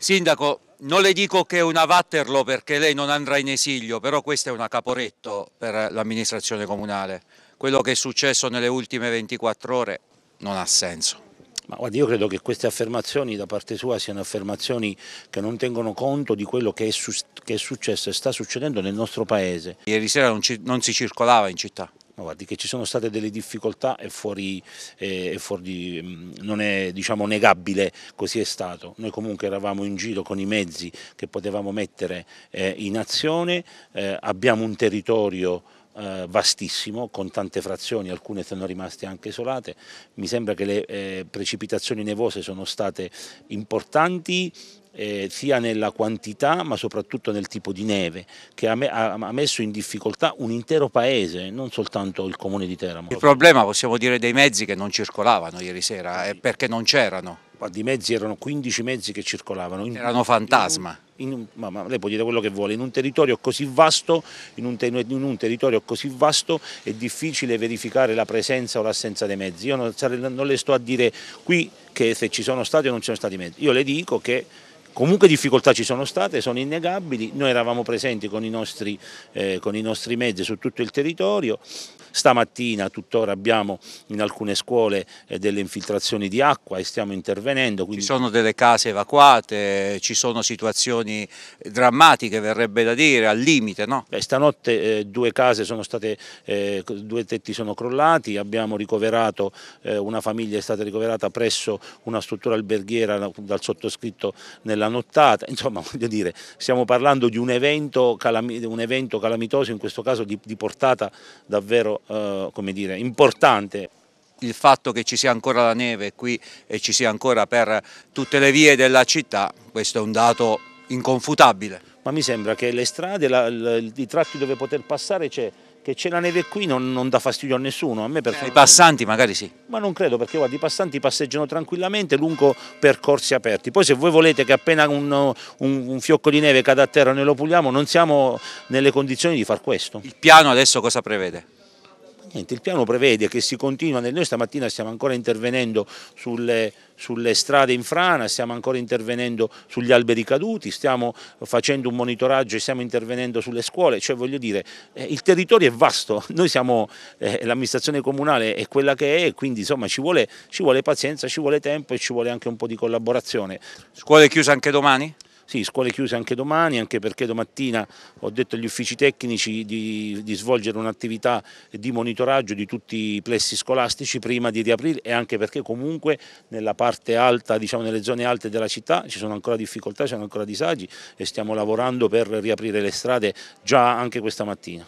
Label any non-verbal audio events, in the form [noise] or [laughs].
Sindaco, non le dico che è una Vatterlo perché lei non andrà in esilio, però questa è una caporetto per l'amministrazione comunale. Quello che è successo nelle ultime 24 ore non ha senso. Ma guarda, io credo che queste affermazioni da parte sua siano affermazioni che non tengono conto di quello che è, che è successo e sta succedendo nel nostro paese. Ieri sera non, non si circolava in città. No, guardi che ci sono state delle difficoltà è fuori, è eh, fuori, mm, non è diciamo, negabile, così è stato. Noi comunque eravamo in giro con i mezzi che potevamo mettere eh, in azione, eh, abbiamo un territorio eh, vastissimo con tante frazioni, alcune sono rimaste anche isolate, mi sembra che le eh, precipitazioni nevose sono state importanti eh, sia nella quantità ma soprattutto nel tipo di neve che ha, me, ha, messo in difficoltà un intero paese, non soltanto il comune di Teramo. Il problema possiamo dire dei mezzi che non circolavano ieri sera eh, sì. perché non c'erano di mezzi erano 15 mezzi che circolavano. In, erano fantasma. In, in, ma, ma, lei può dire quello che vuole, in un territorio così vasto, un, in un, territorio così vasto è difficile verificare la presenza o l'assenza dei mezzi. Io non, non le sto a dire qui che se ci sono stati o non ci sono stati mezzi, io le dico che Comunque difficoltà ci sono state, sono innegabili, noi eravamo presenti con i nostri, eh, con i nostri mezzi su tutto il territorio, stamattina tuttora abbiamo in alcune scuole eh, delle infiltrazioni di acqua e stiamo intervenendo. Quindi... Ci sono delle case evacuate, ci sono situazioni drammatiche verrebbe da dire, al limite no? Beh, stanotte eh, due case sono state, eh, due tetti sono crollati, abbiamo ricoverato, eh, una famiglia è stata ricoverata presso una struttura alberghiera dal sottoscritto nella la nottata, insomma [laughs] voglio dire, stiamo parlando di un evento, calami un evento calamitoso, in questo caso di, di portata davvero eh, come dire, importante il fatto che ci sia ancora la neve qui e ci sia ancora per tutte le vie della città, questo è un dato inconfutabile. Ma mi sembra che le strade, la, la, i tratti dove poter passare c'è che c'è la neve qui non, non, dà fastidio a nessuno. A me perché... Eh, I passanti magari sì. Ma non credo perché guarda, i passanti passeggiano tranquillamente lungo percorsi aperti. Poi se voi volete che appena un, un, un fiocco di neve cada a terra noi lo puliamo, non siamo nelle condizioni di far questo. Il piano adesso cosa prevede? Niente, il piano prevede che si continua, noi stamattina stiamo ancora intervenendo sulle, sulle, strade in frana, stiamo ancora intervenendo sugli alberi caduti, stiamo facendo un monitoraggio e stiamo intervenendo sulle scuole, cioè voglio dire eh, il territorio è vasto, [laughs] noi siamo eh, l'amministrazione comunale è quella che è, quindi insomma ci vuole, ci vuole pazienza, ci vuole tempo e ci vuole anche un po' di collaborazione. Scuole chiuse anche domani? Sì, scuole chiuse anche domani, anche perché domattina ho detto agli uffici tecnici di, di svolgere un'attività di monitoraggio di tutti i plessi scolastici prima di riaprire e anche perché comunque nella parte alta, diciamo nelle zone alte della città ci sono ancora difficoltà, ci sono ancora disagi e stiamo lavorando per riaprire le strade già anche questa mattina.